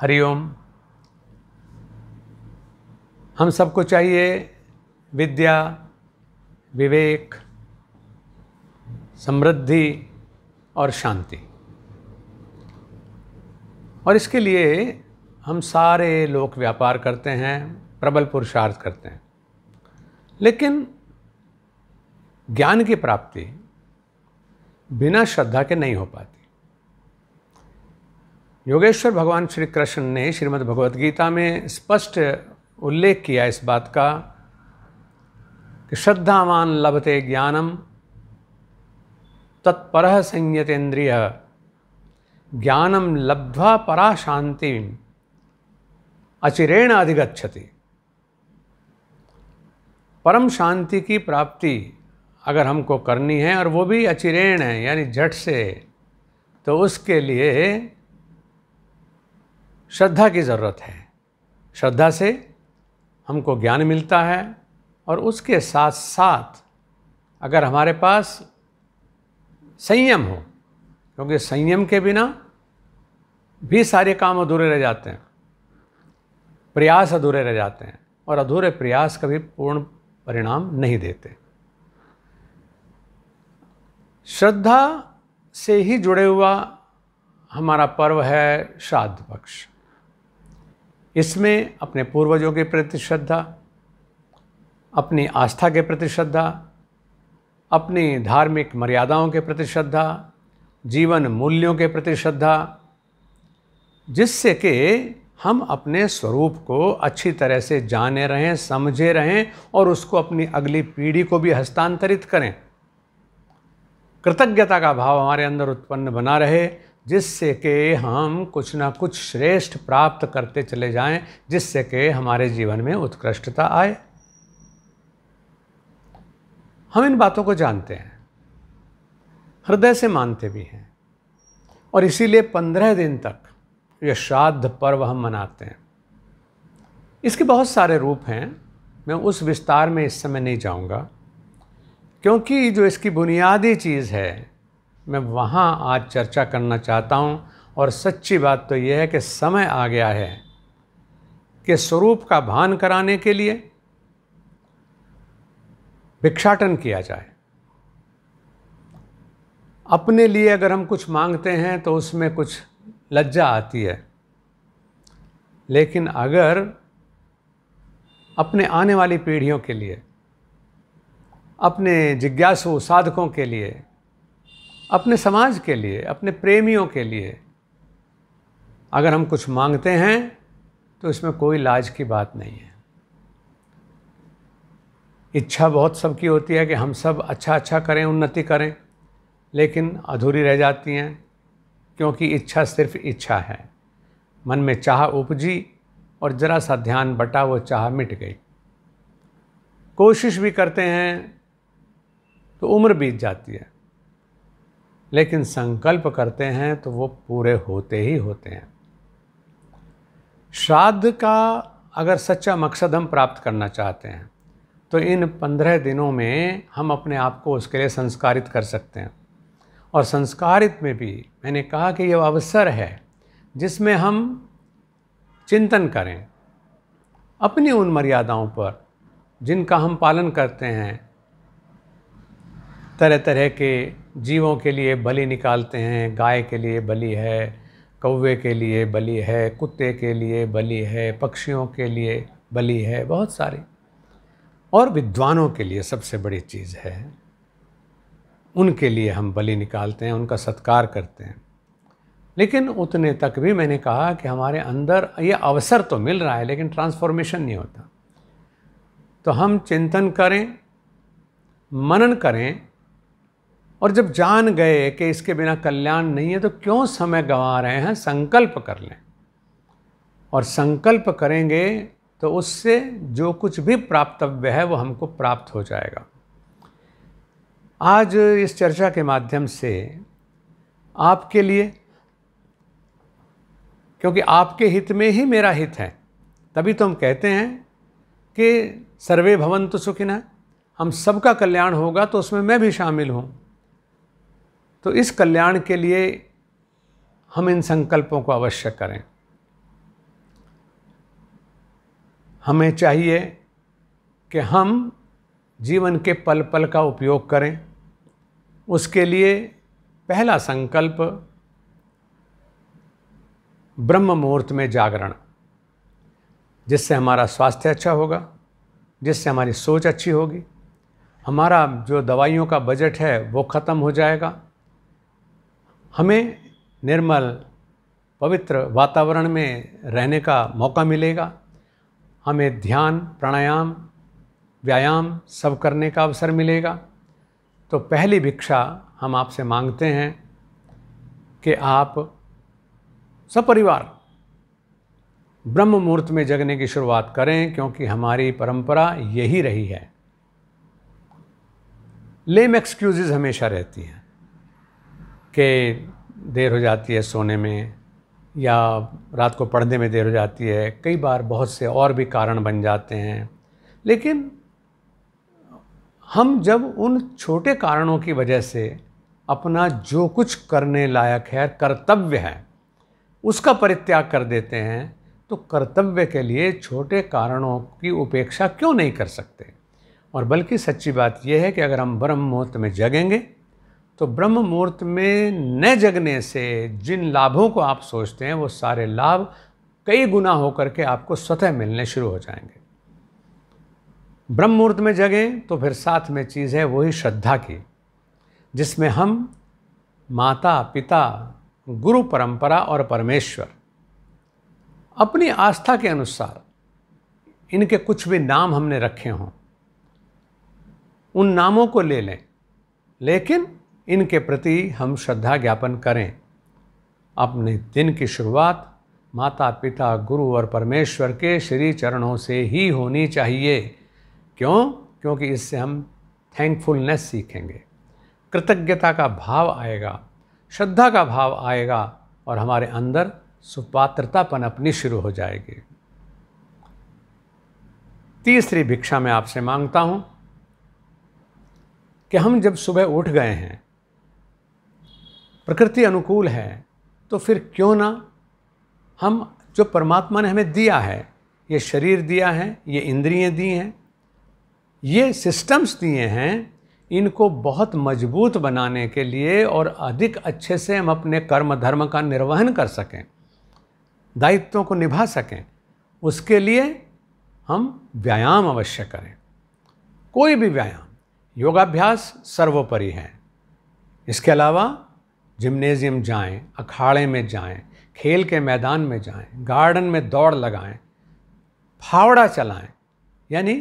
हरिओम हम सबको चाहिए विद्या विवेक समृद्धि और शांति और इसके लिए हम सारे लोक व्यापार करते हैं प्रबल पुरुषार्थ करते हैं लेकिन ज्ञान की प्राप्ति बिना श्रद्धा के नहीं हो पाती योगेश्वर भगवान श्री कृष्ण ने श्रीमद् भगवद गीता में स्पष्ट उल्लेख किया इस बात का कि श्रद्धावान लभते ज्ञानम तत्पर संयतेन्द्रिय ज्ञानम लब्ध्वा परा शांति अचिरेण अधिगछति परम शांति की प्राप्ति अगर हमको करनी है और वो भी अचिरेण है यानी झट से तो उसके लिए श्रद्धा की ज़रूरत है श्रद्धा से हमको ज्ञान मिलता है और उसके साथ साथ अगर हमारे पास संयम हो क्योंकि संयम के बिना भी सारे काम अधूरे रह जाते हैं प्रयास अधूरे रह जाते हैं और अधूरे प्रयास कभी पूर्ण परिणाम नहीं देते श्रद्धा से ही जुड़े हुआ हमारा पर्व है श्राद्ध पक्ष इसमें अपने पूर्वजों के प्रति श्रद्धा अपनी आस्था के प्रति श्रद्धा अपनी धार्मिक मर्यादाओं के प्रति श्रद्धा जीवन मूल्यों के प्रति श्रद्धा जिससे कि हम अपने स्वरूप को अच्छी तरह से जाने रहें समझे रहें और उसको अपनी अगली पीढ़ी को भी हस्तांतरित करें कृतज्ञता का भाव हमारे अंदर उत्पन्न बना रहे जिससे कि हम कुछ ना कुछ श्रेष्ठ प्राप्त करते चले जाएं, जिससे कि हमारे जीवन में उत्कृष्टता आए हम इन बातों को जानते हैं हृदय से मानते भी हैं और इसीलिए पंद्रह दिन तक यह श्राद्ध पर्व हम मनाते हैं इसके बहुत सारे रूप हैं मैं उस विस्तार में इस समय नहीं जाऊंगा क्योंकि जो इसकी बुनियादी चीज़ है मैं वहाँ आज चर्चा करना चाहता हूँ और सच्ची बात तो यह है कि समय आ गया है कि स्वरूप का भान कराने के लिए भिक्षाटन किया जाए अपने लिए अगर हम कुछ मांगते हैं तो उसमें कुछ लज्जा आती है लेकिन अगर अपने आने वाली पीढ़ियों के लिए अपने जिज्ञासु साधकों के लिए अपने समाज के लिए अपने प्रेमियों के लिए अगर हम कुछ मांगते हैं तो इसमें कोई लाज की बात नहीं है इच्छा बहुत सबकी होती है कि हम सब अच्छा अच्छा करें उन्नति करें लेकिन अधूरी रह जाती हैं क्योंकि इच्छा सिर्फ इच्छा है मन में चाह उपजी और ज़रा सा ध्यान बटा वो चाह मिट गई कोशिश भी करते हैं तो उम्र बीत जाती है लेकिन संकल्प करते हैं तो वो पूरे होते ही होते हैं श्राद्ध का अगर सच्चा मकसद हम प्राप्त करना चाहते हैं तो इन पंद्रह दिनों में हम अपने आप को उसके लिए संस्कारित कर सकते हैं और संस्कारित में भी मैंने कहा कि यह अवसर है जिसमें हम चिंतन करें अपनी उन मर्यादाओं पर जिनका हम पालन करते हैं तरह तरह के जीवों के लिए बलि निकालते हैं गाय के लिए बलि है कौवे के लिए बलि है कुत्ते के लिए बलि है पक्षियों के लिए बलि है बहुत सारी और विद्वानों के लिए सबसे बड़ी चीज़ है उनके लिए हम बलि निकालते हैं उनका सत्कार करते हैं लेकिन उतने तक भी मैंने कहा कि हमारे अंदर ये अवसर तो मिल रहा है लेकिन ट्रांसफॉर्मेशन नहीं होता तो हम चिंतन करें मनन करें और जब जान गए कि इसके बिना कल्याण नहीं है तो क्यों समय गंवा रहे हैं संकल्प कर लें और संकल्प करेंगे तो उससे जो कुछ भी प्राप्तव्य है वो हमको प्राप्त हो जाएगा आज इस चर्चा के माध्यम से आपके लिए क्योंकि आपके हित में ही मेरा हित है तभी तो हम कहते हैं कि सर्वे तो सुखिन है हम सबका कल्याण होगा तो उसमें मैं भी शामिल हूँ तो इस कल्याण के लिए हम इन संकल्पों को अवश्य करें हमें चाहिए कि हम जीवन के पल पल का उपयोग करें उसके लिए पहला संकल्प ब्रह्म मुहूर्त में जागरण जिससे हमारा स्वास्थ्य अच्छा होगा जिससे हमारी सोच अच्छी होगी हमारा जो दवाइयों का बजट है वो ख़त्म हो जाएगा हमें निर्मल पवित्र वातावरण में रहने का मौका मिलेगा हमें ध्यान प्राणायाम व्यायाम सब करने का अवसर मिलेगा तो पहली भिक्षा हम आपसे मांगते हैं कि आप सपरिवार ब्रह्म मुहूर्त में जगने की शुरुआत करें क्योंकि हमारी परंपरा यही रही है लेम एक्सक्यूजेज हमेशा रहती हैं के देर हो जाती है सोने में या रात को पढ़ने में देर हो जाती है कई बार बहुत से और भी कारण बन जाते हैं लेकिन हम जब उन छोटे कारणों की वजह से अपना जो कुछ करने लायक है कर्तव्य है उसका परित्याग कर देते हैं तो कर्तव्य के लिए छोटे कारणों की उपेक्षा क्यों नहीं कर सकते और बल्कि सच्ची बात यह है कि अगर हम ब्रह्म मुहूर्त में जगेंगे तो ब्रह्म मुहूर्त में न जगने से जिन लाभों को आप सोचते हैं वो सारे लाभ कई गुना होकर के आपको स्वतः मिलने शुरू हो जाएंगे ब्रह्म मुहूर्त में जगें तो फिर साथ में चीज़ है वही श्रद्धा की जिसमें हम माता पिता गुरु परंपरा और परमेश्वर अपनी आस्था के अनुसार इनके कुछ भी नाम हमने रखे हों उन नामों को ले लें लेकिन इनके प्रति हम श्रद्धा ज्ञापन करें अपने दिन की शुरुआत माता पिता गुरु और परमेश्वर के श्री चरणों से ही होनी चाहिए क्यों क्योंकि इससे हम थैंकफुलनेस सीखेंगे कृतज्ञता का भाव आएगा श्रद्धा का भाव आएगा और हमारे अंदर सुपात्रता अपनी शुरू हो जाएगी तीसरी भिक्षा मैं आपसे मांगता हूँ कि हम जब सुबह उठ गए हैं प्रकृति अनुकूल है तो फिर क्यों ना हम जो परमात्मा ने हमें दिया है ये शरीर दिया है ये इंद्रिय दी हैं ये सिस्टम्स दिए हैं इनको बहुत मजबूत बनाने के लिए और अधिक अच्छे से हम अपने कर्म धर्म का निर्वहन कर सकें दायित्वों को निभा सकें उसके लिए हम व्यायाम अवश्य करें कोई भी व्यायाम योगाभ्यास सर्वोपरि है इसके अलावा जिम्नेज़ियम जाएं, अखाड़े में जाएं, खेल के मैदान में जाएं, गार्डन में दौड़ लगाएं, फावड़ा चलाएं, यानी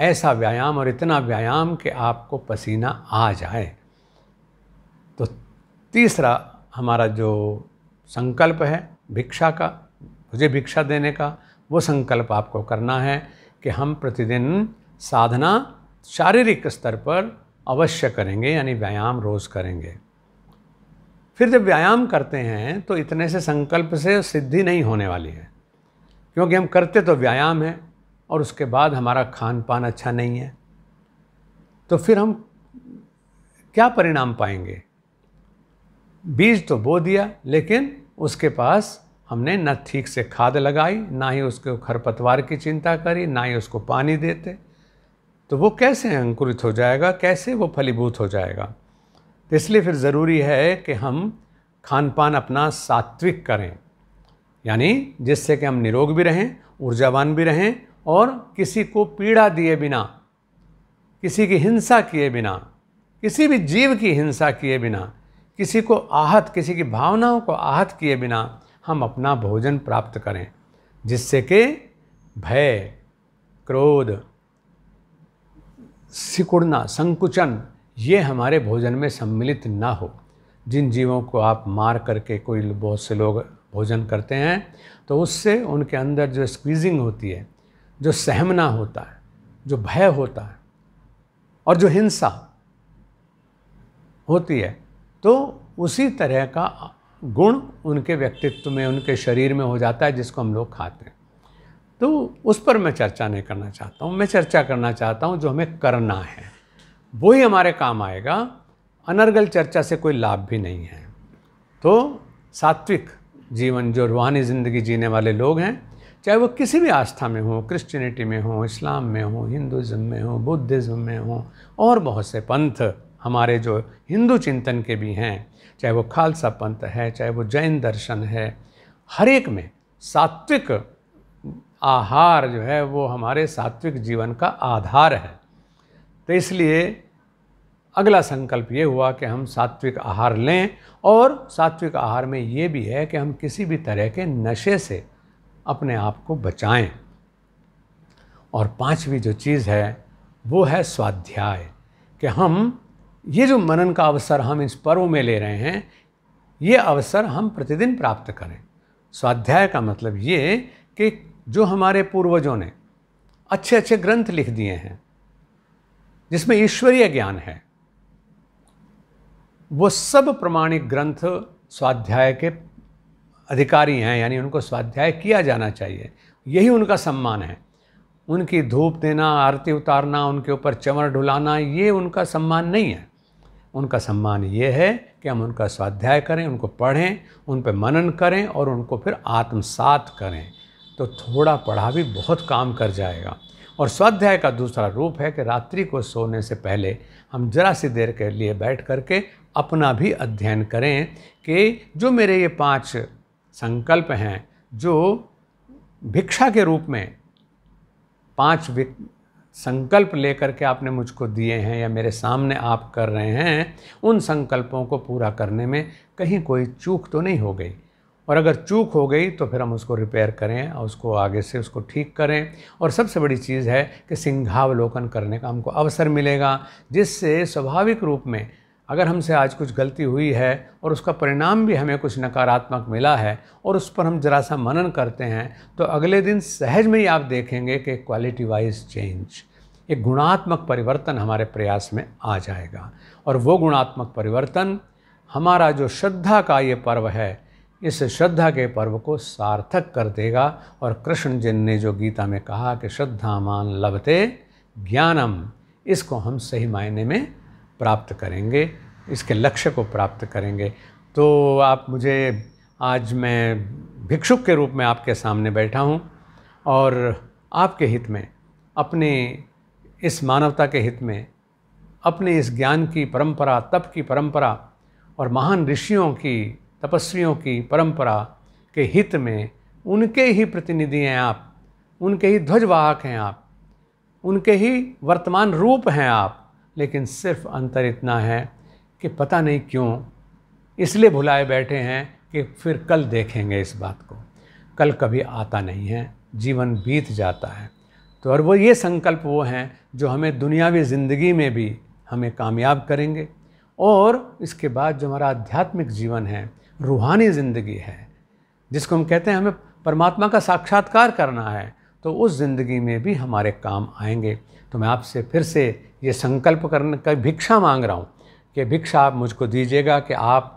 ऐसा व्यायाम और इतना व्यायाम कि आपको पसीना आ जाए तो तीसरा हमारा जो संकल्प है भिक्षा का मुझे भिक्षा देने का वो संकल्प आपको करना है कि हम प्रतिदिन साधना शारीरिक स्तर पर अवश्य करेंगे यानी व्यायाम रोज़ करेंगे फिर जब व्यायाम करते हैं तो इतने से संकल्प से सिद्धि नहीं होने वाली है क्योंकि हम करते तो व्यायाम है और उसके बाद हमारा खान पान अच्छा नहीं है तो फिर हम क्या परिणाम पाएंगे बीज तो बो दिया लेकिन उसके पास हमने न ठीक से खाद लगाई ना ही उसके खरपतवार की चिंता करी ना ही उसको पानी देते तो वो कैसे अंकुरित हो जाएगा कैसे वो फलीभूत हो जाएगा तो इसलिए फिर ज़रूरी है कि हम खान पान अपना सात्विक करें यानी जिससे कि हम निरोग भी रहें ऊर्जावान भी रहें और किसी को पीड़ा दिए बिना किसी की हिंसा किए बिना किसी भी जीव की हिंसा किए बिना किसी को आहत किसी की भावनाओं को आहत किए बिना हम अपना भोजन प्राप्त करें जिससे कि भय क्रोध सिकुड़ना संकुचन ये हमारे भोजन में सम्मिलित ना हो जिन जीवों को आप मार करके कोई बहुत से लोग भोजन करते हैं तो उससे उनके अंदर जो स्क्वीजिंग होती है जो सहमना होता है जो भय होता है और जो हिंसा होती है तो उसी तरह का गुण उनके व्यक्तित्व में उनके शरीर में हो जाता है जिसको हम लोग खाते हैं तो उस पर मैं चर्चा नहीं करना चाहता हूँ मैं चर्चा करना चाहता हूँ जो हमें करना है वो ही हमारे काम आएगा अनर्गल चर्चा से कोई लाभ भी नहीं है तो सात्विक जीवन जो रूहानी ज़िंदगी जीने वाले लोग हैं चाहे वो किसी भी आस्था में हो क्रिश्चियनिटी में हो इस्लाम में हो हिंदुज़म में हो बुद्धिज़्म में हो और बहुत से पंथ हमारे जो हिंदू चिंतन के भी हैं चाहे वो खालसा पंथ है चाहे वो जैन दर्शन है हर एक में सात्विक आहार जो है वो हमारे सात्विक जीवन का आधार है तो इसलिए अगला संकल्प ये हुआ कि हम सात्विक आहार लें और सात्विक आहार में ये भी है कि हम किसी भी तरह के नशे से अपने आप को बचाएं और पांचवी जो चीज़ है वो है स्वाध्याय कि हम ये जो मनन का अवसर हम इस पर्व में ले रहे हैं ये अवसर हम प्रतिदिन प्राप्त करें स्वाध्याय का मतलब ये कि जो हमारे पूर्वजों ने अच्छे अच्छे ग्रंथ लिख दिए हैं जिसमें ईश्वरीय ज्ञान है वो सब प्रमाणिक ग्रंथ स्वाध्याय के अधिकारी हैं यानी उनको स्वाध्याय किया जाना चाहिए यही उनका सम्मान है उनकी धूप देना आरती उतारना उनके ऊपर चमर ढुलाना ये उनका सम्मान नहीं है उनका सम्मान ये है कि हम उनका स्वाध्याय करें उनको पढ़ें उन पर मनन करें और उनको फिर आत्मसात करें तो थोड़ा पढ़ा भी बहुत काम कर जाएगा और स्वाध्याय का दूसरा रूप है कि रात्रि को सोने से पहले हम जरा सी देर के लिए बैठ करके अपना भी अध्ययन करें कि जो मेरे ये पांच संकल्प हैं जो भिक्षा के रूप में पांच संकल्प लेकर के आपने मुझको दिए हैं या मेरे सामने आप कर रहे हैं उन संकल्पों को पूरा करने में कहीं कोई चूक तो नहीं हो गई और अगर चूक हो गई तो फिर हम उसको रिपेयर करें और उसको आगे से उसको ठीक करें और सबसे बड़ी चीज़ है कि सिंघावलोकन करने का हमको अवसर मिलेगा जिससे स्वाभाविक रूप में अगर हमसे आज कुछ गलती हुई है और उसका परिणाम भी हमें कुछ नकारात्मक मिला है और उस पर हम जरा सा मनन करते हैं तो अगले दिन सहज में ही आप देखेंगे कि क्वालिटी वाइज चेंज एक गुणात्मक परिवर्तन हमारे प्रयास में आ जाएगा और वो गुणात्मक परिवर्तन हमारा जो श्रद्धा का ये पर्व है इस श्रद्धा के पर्व को सार्थक कर देगा और कृष्ण जिन ने जो गीता में कहा कि श्रद्धा मान लभते ज्ञानम इसको हम सही मायने में प्राप्त करेंगे इसके लक्ष्य को प्राप्त करेंगे तो आप मुझे आज मैं भिक्षुक के रूप में आपके सामने बैठा हूँ और आपके हित में अपने इस मानवता के हित में अपने इस ज्ञान की परंपरा तप की परंपरा और महान ऋषियों की तपस्वियों की परंपरा के हित में उनके ही प्रतिनिधि हैं आप उनके ही ध्वजवाहक हैं आप उनके ही वर्तमान रूप हैं आप लेकिन सिर्फ अंतर इतना है कि पता नहीं क्यों इसलिए भुलाए बैठे हैं कि फिर कल देखेंगे इस बात को कल कभी आता नहीं है जीवन बीत जाता है तो और वो ये संकल्प वो हैं जो हमें दुनियावी ज़िंदगी में भी हमें कामयाब करेंगे और इसके बाद जो हमारा आध्यात्मिक जीवन है रूहानी ज़िंदगी है जिसको हम कहते हैं हमें परमात्मा का साक्षात्कार करना है तो उस ज़िंदगी में भी हमारे काम आएंगे तो मैं आपसे फिर से ये संकल्प करने का भिक्षा मांग रहा हूँ कि भिक्षा आप मुझको दीजिएगा कि आप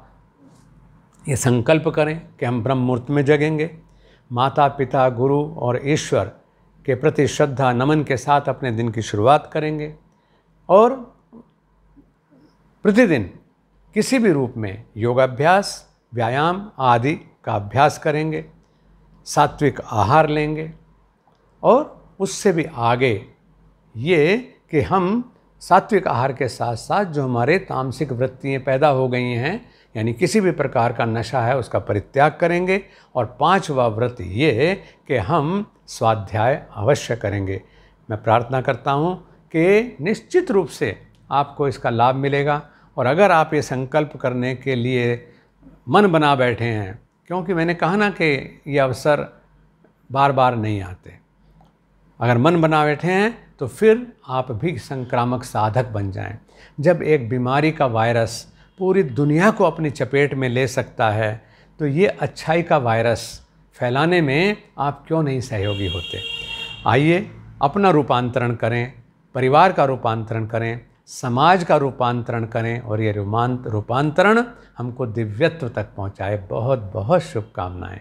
ये संकल्प करें कि हम ब्रह्म मुहूर्त में जगेंगे माता पिता गुरु और ईश्वर के प्रति श्रद्धा नमन के साथ अपने दिन की शुरुआत करेंगे और प्रतिदिन किसी भी रूप में योगाभ्यास व्यायाम आदि का अभ्यास करेंगे सात्विक आहार लेंगे और उससे भी आगे ये कि हम सात्विक आहार के साथ साथ जो हमारे तामसिक वृत्तियाँ पैदा हो गई हैं यानी किसी भी प्रकार का नशा है उसका परित्याग करेंगे और पांचवा व्रत ये कि हम स्वाध्याय अवश्य करेंगे मैं प्रार्थना करता हूँ कि निश्चित रूप से आपको इसका लाभ मिलेगा और अगर आप ये संकल्प करने के लिए मन बना बैठे हैं क्योंकि मैंने कहा ना कि ये अवसर बार बार नहीं आते अगर मन बना बैठे हैं तो फिर आप भी संक्रामक साधक बन जाएं। जब एक बीमारी का वायरस पूरी दुनिया को अपनी चपेट में ले सकता है तो ये अच्छाई का वायरस फैलाने में आप क्यों नहीं सहयोगी होते आइए अपना रूपांतरण करें परिवार का रूपांतरण करें समाज का रूपांतरण करें और ये रूपांतरण हमको दिव्यत्व तक पहुंचाए बहुत बहुत शुभकामनाएं